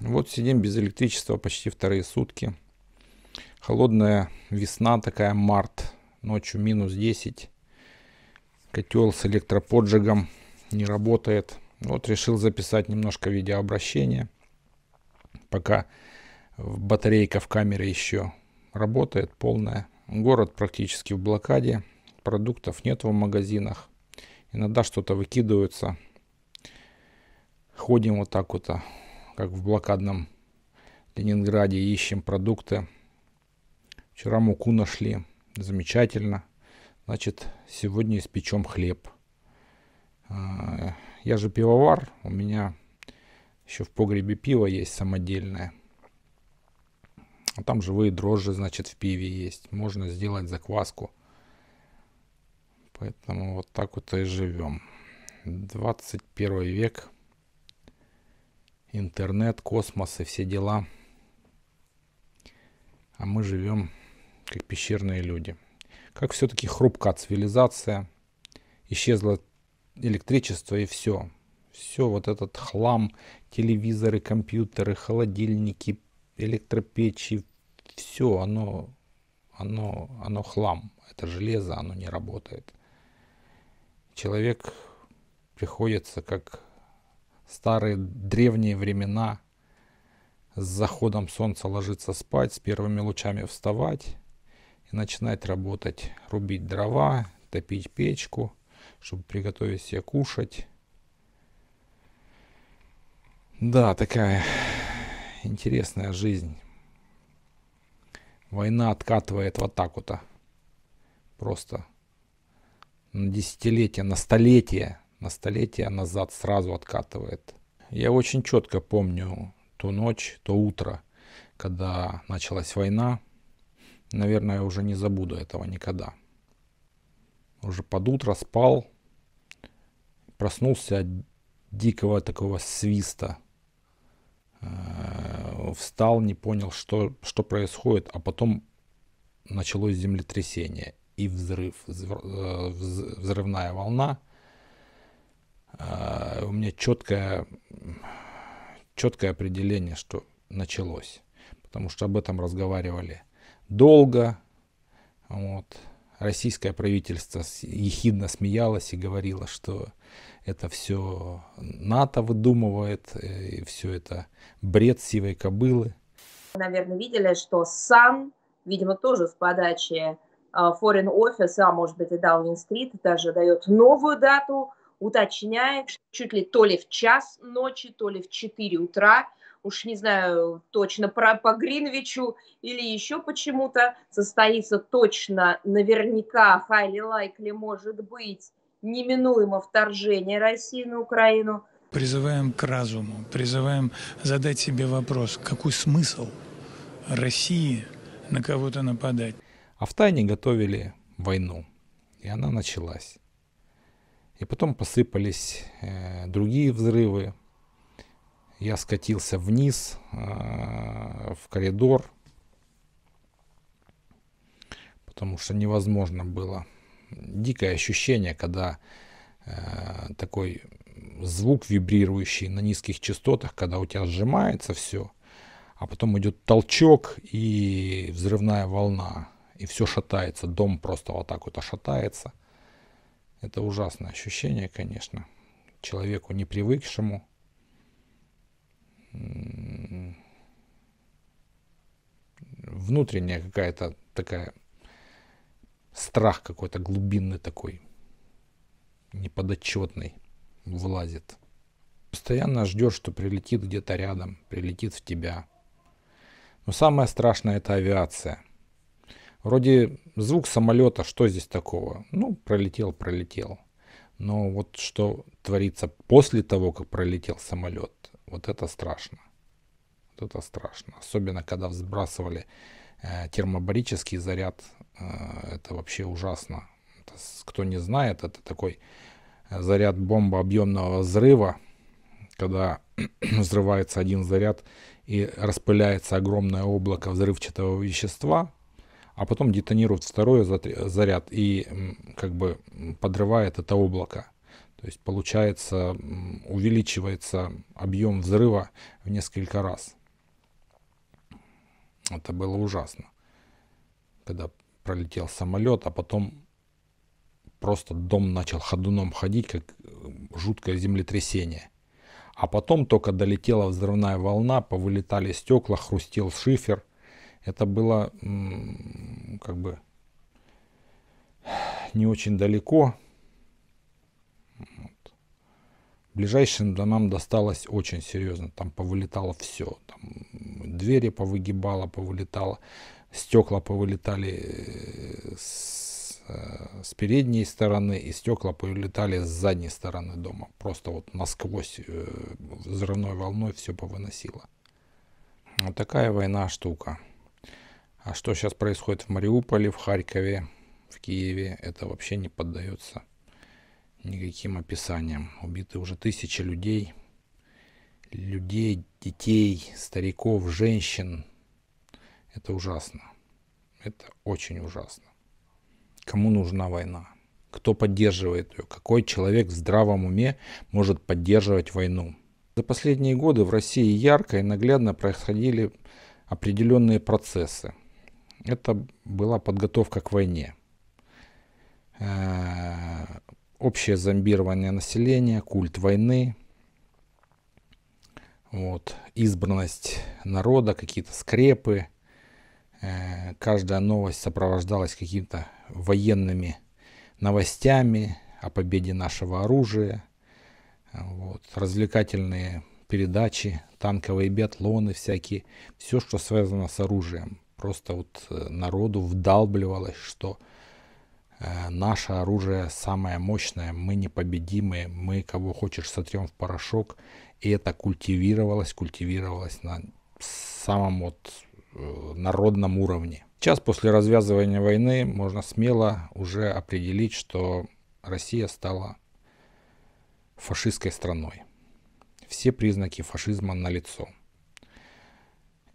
Вот сидим без электричества почти вторые сутки. Холодная весна такая, март. Ночью минус 10. Котел с электроподжигом не работает. Вот решил записать немножко видеообращение. Пока батарейка в камере еще работает полная. Город практически в блокаде. Продуктов нет в магазинах. Иногда что-то выкидывается. Ходим вот так вот а как в блокадном Ленинграде, ищем продукты. Вчера муку нашли, замечательно. Значит, сегодня испечем хлеб. А, я же пивовар, у меня еще в погребе пиво есть самодельное. А там живые дрожжи, значит, в пиве есть. Можно сделать закваску. Поэтому вот так вот и живем. 21 век интернет, космос и все дела. А мы живем как пещерные люди. Как все-таки хрупка цивилизация. Исчезло электричество и все. Все вот этот хлам, телевизоры, компьютеры, холодильники, электропечи, все оно, оно, оно хлам. Это железо, оно не работает. Человек приходится как старые древние времена с заходом солнца ложиться спать, с первыми лучами вставать и начинать работать, рубить дрова, топить печку, чтобы приготовить себе кушать. Да, такая интересная жизнь. Война откатывает вот так вот. А. Просто на десятилетия, на столетия на столетия назад сразу откатывает. Я очень четко помню ту ночь, то утро, когда началась война. Наверное, я уже не забуду этого никогда. Уже под утро спал, проснулся от дикого такого свиста. Э, встал, не понял, что, что происходит, а потом началось землетрясение и взрыв, э, взрывная волна – а, у меня четкое, четкое определение, что началось. Потому что об этом разговаривали долго. Вот. Российское правительство ехидно смеялось и говорило, что это все НАТО выдумывает, э, и все это бред сивой кобылы. Наверное, видели, что САН, видимо, тоже в подаче а, Foreign Office, а может быть и Даунинг-стрит, даже дает новую дату – уточняет, чуть ли то ли в час ночи, то ли в 4 утра, уж не знаю точно про, по Гринвичу или еще почему-то, состоится точно, наверняка, highly likely может быть, неминуемо вторжение России на Украину. Призываем к разуму, призываем задать себе вопрос, какой смысл России на кого-то нападать. А в тайне готовили войну, и она началась. И потом посыпались э, другие взрывы. Я скатился вниз, э, в коридор, потому что невозможно было. Дикое ощущение, когда э, такой звук вибрирующий на низких частотах, когда у тебя сжимается все, а потом идет толчок и взрывная волна, и все шатается, дом просто вот так вот шатается – это ужасное ощущение, конечно. Человеку не привыкшему. Внутренняя какая-то такая страх какой-то глубинный такой, неподотчетный, влазит. Постоянно ждешь, что прилетит где-то рядом, прилетит в тебя. Но самое страшное это авиация – Вроде звук самолета, что здесь такого? Ну, пролетел, пролетел. Но вот что творится после того, как пролетел самолет, вот это страшно. Вот это страшно. Особенно, когда сбрасывали э, термобарический заряд. Э, это вообще ужасно. Это, кто не знает, это такой э, заряд бомба объемного взрыва, когда взрывается один заряд и распыляется огромное облако взрывчатого вещества, а потом детонирует второй заряд и как бы подрывает это облако. То есть получается увеличивается объем взрыва в несколько раз. Это было ужасно. Когда пролетел самолет, а потом просто дом начал ходуном ходить, как жуткое землетрясение. А потом только долетела взрывная волна, повылетали стекла, хрустел шифер – это было как бы не очень далеко. Вот. Ближайшим нам досталось очень серьезно. Там повылетало все. Там двери повыгибало, повылетало. Стекла повылетали э, с, э, с передней стороны. И стекла повылетали с задней стороны дома. Просто вот насквозь э, взрывной волной все повыносило. Вот такая война штука. А что сейчас происходит в Мариуполе, в Харькове, в Киеве, это вообще не поддается никаким описаниям. Убиты уже тысячи людей, людей, детей, стариков, женщин. Это ужасно. Это очень ужасно. Кому нужна война? Кто поддерживает ее? Какой человек в здравом уме может поддерживать войну? За последние годы в России ярко и наглядно происходили определенные процессы. Это была подготовка к войне. Э, общее зомбирование населения, культ войны, вот, избранность народа, какие-то скрепы. Э, каждая новость сопровождалась какими-то военными новостями о победе нашего оружия. Вот, развлекательные передачи, танковые биатлоны всякие, все, что связано с оружием просто вот э, народу вдалбливалось, что э, наше оружие самое мощное, мы непобедимые, мы кого хочешь сотрем в порошок. И это культивировалось, культивировалось на самом вот э, народном уровне. Сейчас после развязывания войны можно смело уже определить, что Россия стала фашистской страной. Все признаки фашизма налицо. лицо.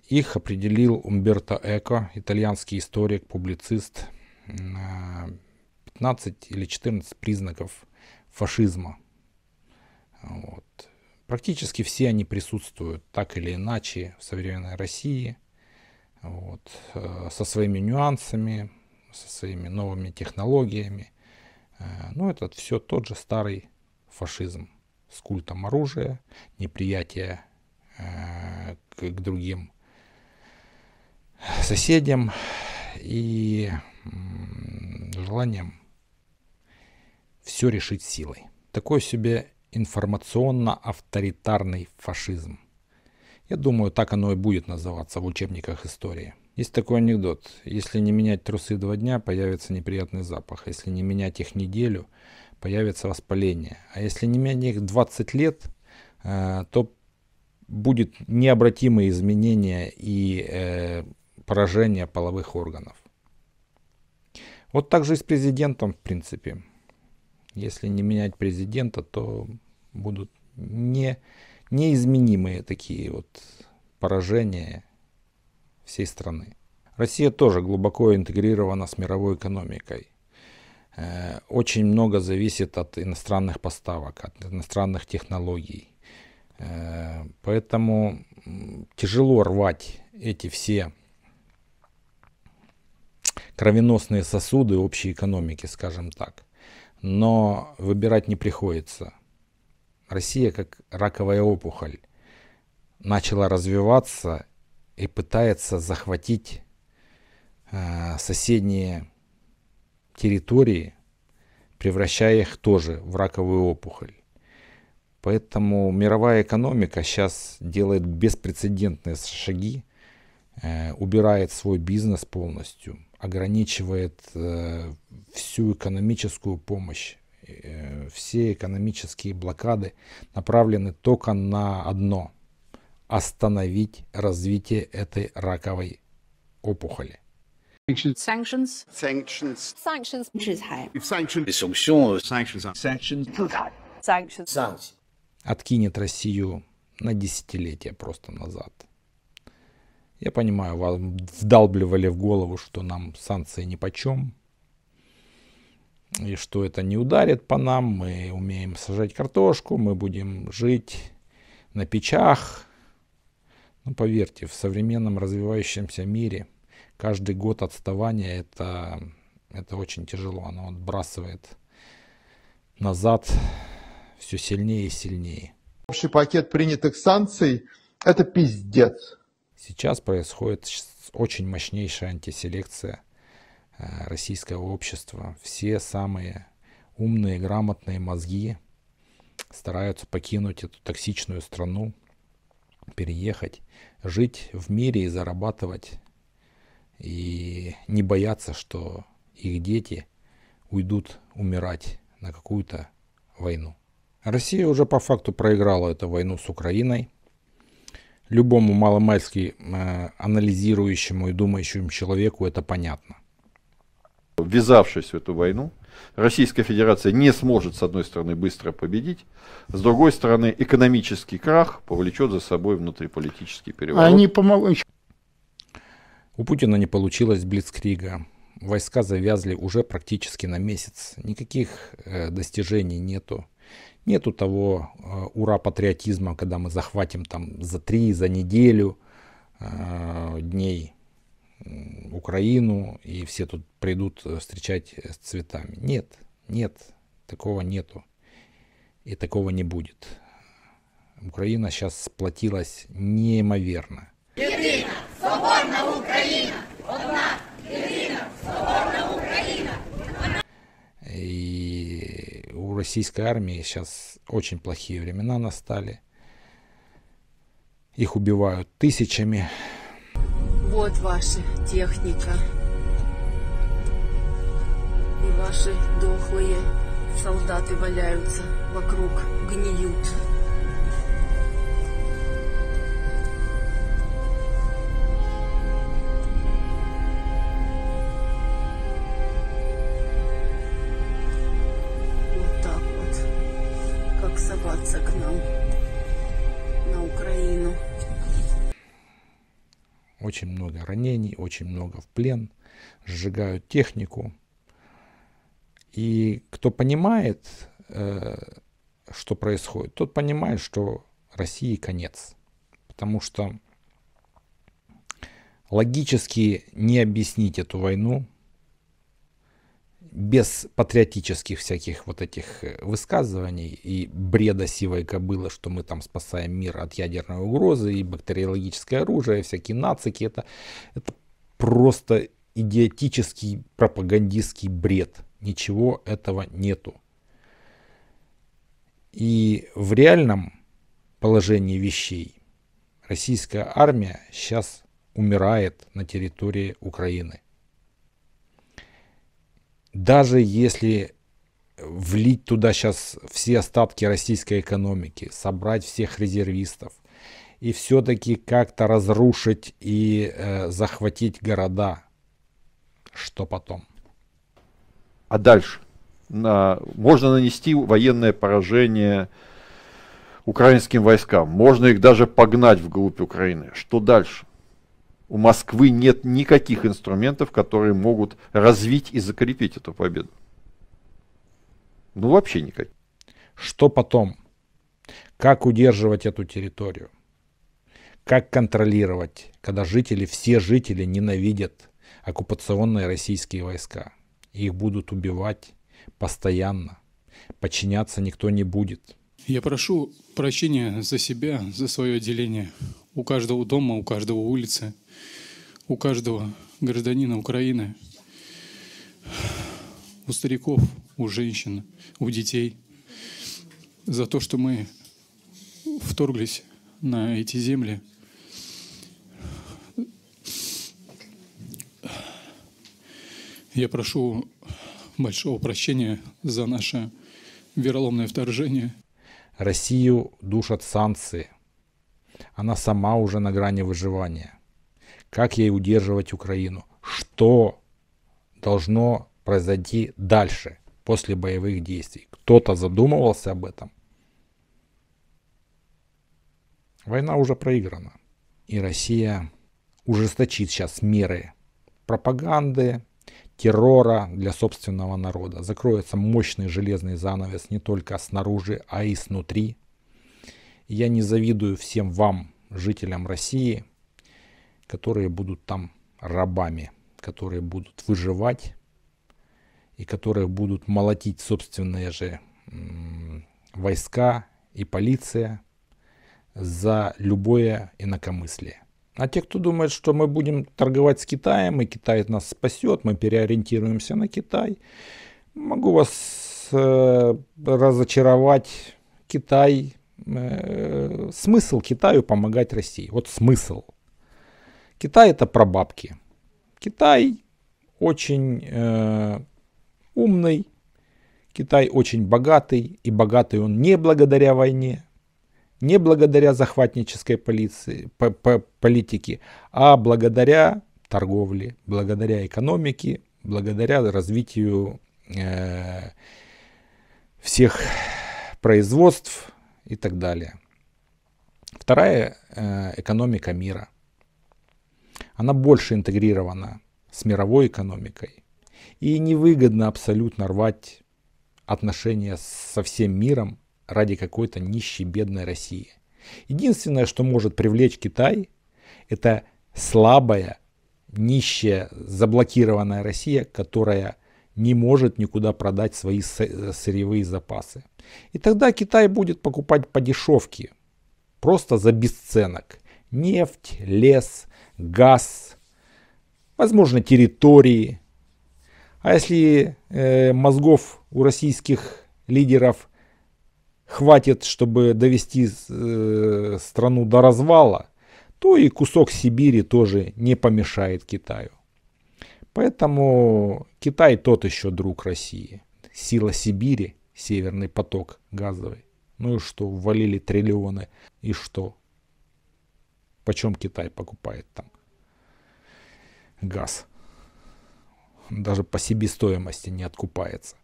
Их определил Умберто Эко, итальянский историк, публицист. 15 э, или 14 признаков фашизма. Вот. Практически все они присутствуют так или иначе в современной России, вот, э, со своими нюансами, со своими новыми технологиями. Э, Но ну, это все тот же старый фашизм с культом оружия, неприятие к другим соседям и желанием все решить силой. Такой себе информационно-авторитарный фашизм. Я думаю, так оно и будет называться в учебниках истории. Есть такой анекдот. Если не менять трусы два дня, появится неприятный запах. Если не менять их неделю, появится воспаление. А если не менять их 20 лет, э, то будет необратимые изменения и э, поражения половых органов. Вот так же и с президентом, в принципе. Если не менять президента, то будут не, неизменимые такие вот поражения всей страны. Россия тоже глубоко интегрирована с мировой экономикой. Э, очень много зависит от иностранных поставок, от иностранных технологий. Э, поэтому тяжело рвать эти все кровеносные сосуды общей экономики, скажем так. Но выбирать не приходится. Россия, как раковая опухоль, начала развиваться и пытается захватить э, соседние территории, превращая их тоже в раковую опухоль. Поэтому мировая экономика сейчас делает беспрецедентные шаги Э, убирает свой бизнес полностью, ограничивает э, всю экономическую помощь, э, все экономические блокады направлены только на одно – остановить развитие этой раковой опухоли. Откинет Россию на десятилетия просто назад. Я понимаю, вам вдалбливали в голову, что нам санкции нипочем, и что это не ударит по нам, мы умеем сажать картошку, мы будем жить на печах. Но ну, поверьте, в современном развивающемся мире каждый год отставания это, это очень тяжело. Оно отбрасывает назад все сильнее и сильнее. Общий пакет принятых санкций – это пиздец. Сейчас происходит очень мощнейшая антиселекция э, российского общества. Все самые умные, грамотные мозги стараются покинуть эту токсичную страну, переехать, жить в мире и зарабатывать, и не бояться, что их дети уйдут умирать на какую-то войну. Россия уже по факту проиграла эту войну с Украиной – Любому маломальски э, анализирующему и думающему человеку это понятно. Ввязавшись в эту войну, Российская Федерация не сможет, с одной стороны, быстро победить, с другой стороны, экономический крах повлечет за собой внутриполитический переворот. Они помог... У Путина не получилось Блицкрига. Войска завязли уже практически на месяц. Никаких э, достижений нету. Нету того э, ура патриотизма, когда мы захватим там за три, за неделю э, дней Украину, и все тут придут э, встречать с цветами. Нет, нет, такого нету. И такого не будет. Украина сейчас сплотилась неимоверно. Едина, свободна Украина! российской армии сейчас очень плохие времена настали. Их убивают тысячами. Вот ваша техника. И ваши дохлые солдаты валяются вокруг, гниют. Очень много ранений, очень много в плен, сжигают технику. И кто понимает, э, что происходит, тот понимает, что России конец. Потому что логически не объяснить эту войну – без патриотических всяких вот этих э, высказываний и бреда сивой кобылы, что мы там спасаем мир от ядерной угрозы и бактериологическое оружие, и всякие нацики, это, это просто идиотический пропагандистский бред. Ничего этого нету. И в реальном положении вещей российская армия сейчас умирает на территории Украины даже если влить туда сейчас все остатки российской экономики, собрать всех резервистов и все-таки как-то разрушить и э, захватить города, что потом? А дальше? На, можно нанести военное поражение украинским войскам, можно их даже погнать вглубь Украины. Что дальше? у Москвы нет никаких инструментов, которые могут развить и закрепить эту победу. Ну, вообще никак. Что потом? Как удерживать эту территорию? Как контролировать, когда жители, все жители ненавидят оккупационные российские войска? Их будут убивать постоянно. Подчиняться никто не будет. Я прошу прощения за себя, за свое отделение. У каждого дома, у каждого улицы у каждого гражданина Украины, у стариков, у женщин, у детей за то, что мы вторглись на эти земли. Я прошу большого прощения за наше вероломное вторжение. Россию душат санкции. Она сама уже на грани выживания как ей удерживать Украину, что должно произойти дальше, после боевых действий. Кто-то задумывался об этом. Война уже проиграна. И Россия ужесточит сейчас меры пропаганды, террора для собственного народа. Закроется мощный железный занавес не только снаружи, а и снутри. Я не завидую всем вам, жителям России, которые будут там рабами, которые будут выживать и которые будут молотить собственные же войска и полиция за любое инакомыслие. А те, кто думает, что мы будем торговать с Китаем, и Китай нас спасет, мы переориентируемся на Китай, могу вас э, разочаровать. Китай, э, смысл Китаю помогать России. Вот смысл – Китай это про бабки. Китай очень э, умный, Китай очень богатый, и богатый он не благодаря войне, не благодаря захватнической полиции, по, по, политике, а благодаря торговле, благодаря экономике, благодаря развитию э, всех производств и так далее. Вторая э, экономика мира – она больше интегрирована с мировой экономикой. И невыгодно абсолютно рвать отношения со всем миром ради какой-то нищей, бедной России. Единственное, что может привлечь Китай, это слабая, нищая, заблокированная Россия, которая не может никуда продать свои сырьевые запасы. И тогда Китай будет покупать по дешевке, просто за бесценок. Нефть, лес, газ, возможно, территории. А если э, мозгов у российских лидеров хватит, чтобы довести э, страну до развала, то и кусок Сибири тоже не помешает Китаю. Поэтому Китай тот еще друг России. Сила Сибири, Северный поток газовый. Ну и что, ввалили триллионы. И что, почем Китай покупает там газ. Даже по себестоимости не откупается.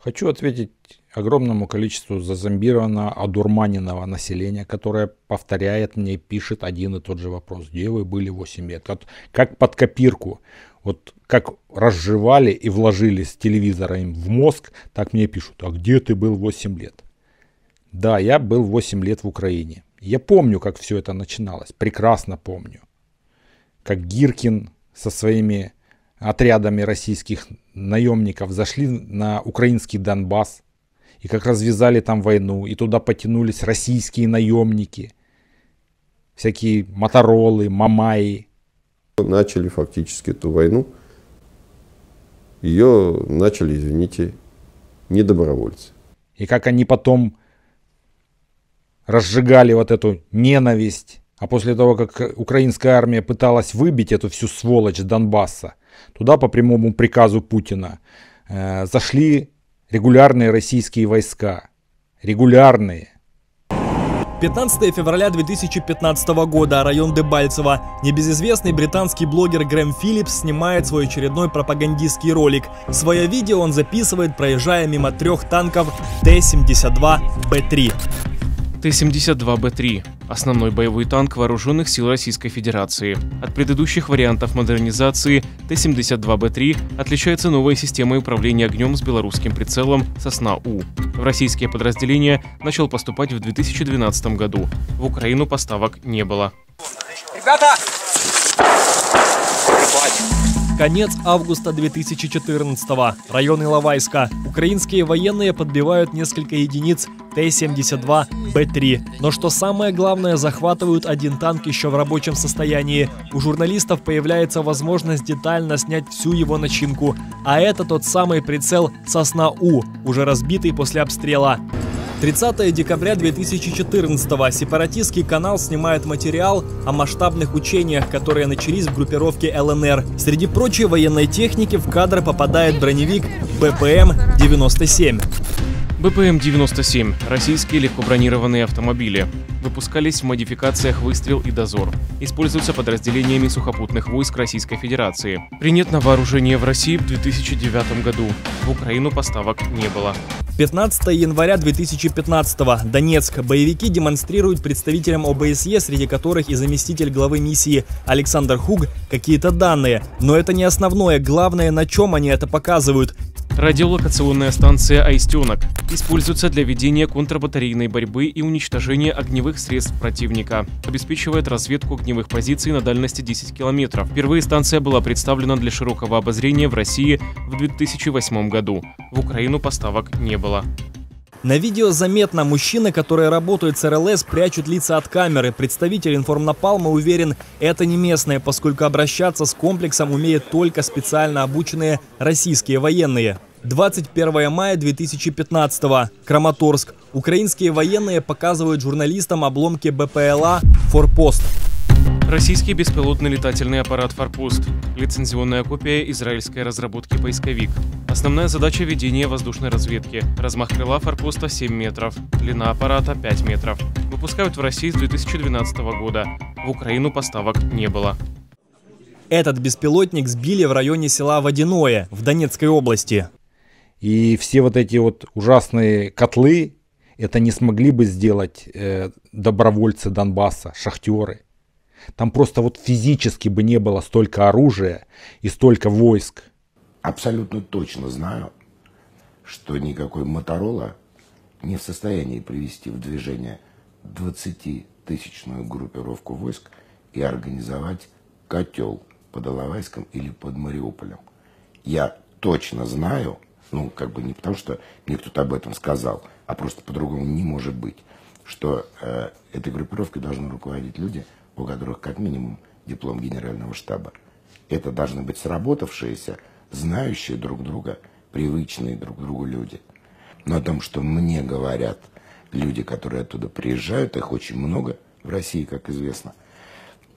Хочу ответить огромному количеству зазомбированного, одурманенного населения, которое повторяет мне пишет один и тот же вопрос. Где вы были 8 лет? Как, как под копирку. Вот как разжевали и вложили с телевизора им в мозг, так мне пишут. А где ты был 8 лет? Да, я был 8 лет в Украине. Я помню, как все это начиналось, прекрасно помню. Как Гиркин со своими отрядами российских наемников зашли на украинский Донбасс, и как развязали там войну, и туда потянулись российские наемники, всякие моторолы, мамаи. Начали фактически эту войну. Ее начали, извините, недобровольцы. И как они потом разжигали вот эту ненависть. А после того, как украинская армия пыталась выбить эту всю сволочь Донбасса, туда по прямому приказу Путина э, зашли регулярные российские войска. Регулярные. 15 февраля 2015 года, район Дебальцево. Небезызвестный британский блогер Грэм Филлипс снимает свой очередной пропагандистский ролик. Свое видео он записывает, проезжая мимо трех танков Т-72Б3. Т-72Б3 – основной боевой танк Вооруженных сил Российской Федерации. От предыдущих вариантов модернизации Т-72Б3 отличается новая система управления огнем с белорусским прицелом «Сосна-У». В российские подразделения начал поступать в 2012 году. В Украину поставок не было. Ребята! Конец августа 2014-го. Район Иловайска. Украинские военные подбивают несколько единиц Т-72, Б-3. Но что самое главное, захватывают один танк еще в рабочем состоянии. У журналистов появляется возможность детально снять всю его начинку. А это тот самый прицел «Сосна-У», уже разбитый после обстрела. 30 декабря 2014-го сепаратистский канал снимает материал о масштабных учениях, которые начались в группировке ЛНР. Среди прочей военной техники в кадр попадает броневик БПМ-97. БПМ-97 – российские легкобронированные автомобили. Выпускались в модификациях «Выстрел» и «Дозор». Используются подразделениями сухопутных войск Российской Федерации. Принят на вооружение в России в 2009 году. В Украину поставок не было. 15 января 2015 Донецк. Боевики демонстрируют представителям ОБСЕ, среди которых и заместитель главы миссии Александр Хуг, какие-то данные. Но это не основное. Главное, на чем они это показывают. Радиолокационная станция «Аистенок» используется для ведения контрбатарейной борьбы и уничтожения огневых средств противника. Обеспечивает разведку огневых позиций на дальности 10 километров. Впервые станция была представлена для широкого обозрения в России в 2008 году. В Украину поставок не было. На видео заметно, мужчины, которые работают с РЛС, прячут лица от камеры. Представитель информнапалма уверен, это не местное, поскольку обращаться с комплексом умеют только специально обученные российские военные. 21 мая 2015 -го. Краматорск. Украинские военные показывают журналистам обломки БПЛА «Форпост». Российский беспилотный летательный аппарат Фарпуст, лицензионная копия израильской разработки «Поисковик». Основная задача – ведения воздушной разведки. Размах крыла Фарпуста 7 метров, длина аппарата – 5 метров. Выпускают в России с 2012 года. В Украину поставок не было. Этот беспилотник сбили в районе села Водяное в Донецкой области. И все вот эти вот ужасные котлы, это не смогли бы сделать э, добровольцы Донбасса, шахтеры. Там просто вот физически бы не было столько оружия и столько войск. Абсолютно точно знаю, что никакой Моторола не в состоянии привести в движение 20-тысячную группировку войск и организовать котел под Алавайском или под Мариуполем. Я точно знаю, ну, как бы не потому, что мне кто-то об этом сказал, а просто по-другому не может быть, что э, этой группировкой должны руководить люди, у которых как минимум диплом генерального штаба. Это должны быть сработавшиеся, знающие друг друга, привычные друг другу люди. Но о том, что мне говорят люди, которые оттуда приезжают, их очень много в России, как известно.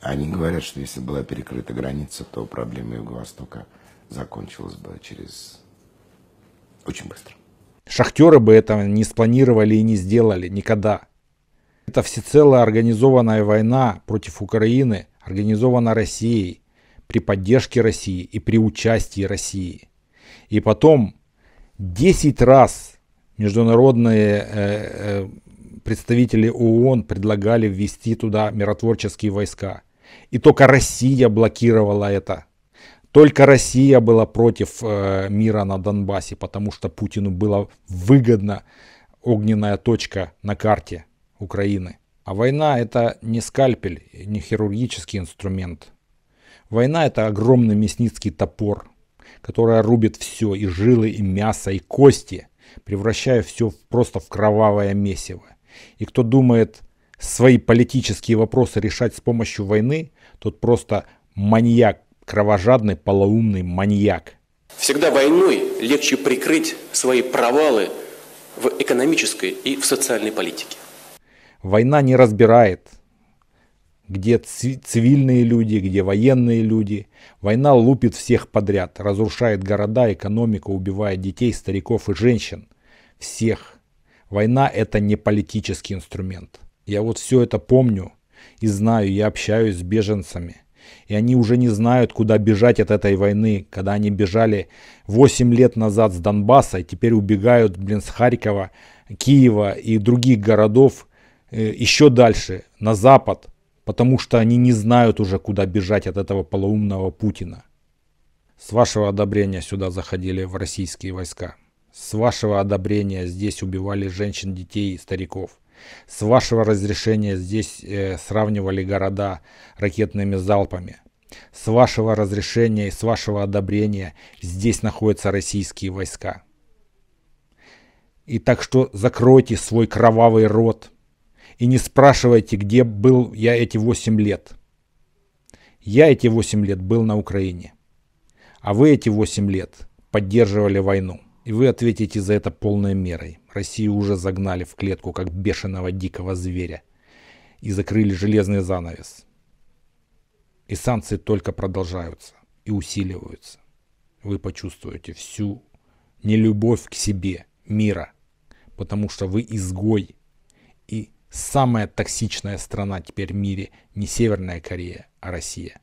Они говорят, что если была перекрыта граница, то проблема Юго-Востока закончилась бы через очень быстро. Шахтеры бы этого не спланировали и не сделали никогда. Это всецело организованная война против Украины, организована Россией, при поддержке России и при участии России. И потом 10 раз международные э, э, представители ООН предлагали ввести туда миротворческие войска. И только Россия блокировала это. Только Россия была против э, мира на Донбассе, потому что Путину было выгодно огненная точка на карте. Украины. А война – это не скальпель, не хирургический инструмент. Война – это огромный мясницкий топор, который рубит все, и жилы, и мясо, и кости, превращая все просто в кровавое месиво. И кто думает свои политические вопросы решать с помощью войны, тот просто маньяк, кровожадный, полоумный маньяк. Всегда войной легче прикрыть свои провалы в экономической и в социальной политике. Война не разбирает, где цивильные люди, где военные люди. Война лупит всех подряд, разрушает города, экономику, убивает детей, стариков и женщин. Всех. Война – это не политический инструмент. Я вот все это помню и знаю, я общаюсь с беженцами. И они уже не знают, куда бежать от этой войны, когда они бежали 8 лет назад с Донбасса и теперь убегают, блин, с Харькова, Киева и других городов, Э, еще дальше, на запад, потому что они не знают уже, куда бежать от этого полоумного Путина. С вашего одобрения сюда заходили в российские войска. С вашего одобрения здесь убивали женщин, детей и стариков. С вашего разрешения здесь э, сравнивали города ракетными залпами. С вашего разрешения и с вашего одобрения здесь находятся российские войска. И так что закройте свой кровавый рот – и не спрашивайте, где был я эти 8 лет. Я эти 8 лет был на Украине. А вы эти 8 лет поддерживали войну. И вы ответите за это полной мерой. Россию уже загнали в клетку, как бешеного дикого зверя. И закрыли железный занавес. И санкции только продолжаются и усиливаются. Вы почувствуете всю нелюбовь к себе, мира. Потому что вы изгой и Самая токсичная страна теперь в мире не Северная Корея, а Россия.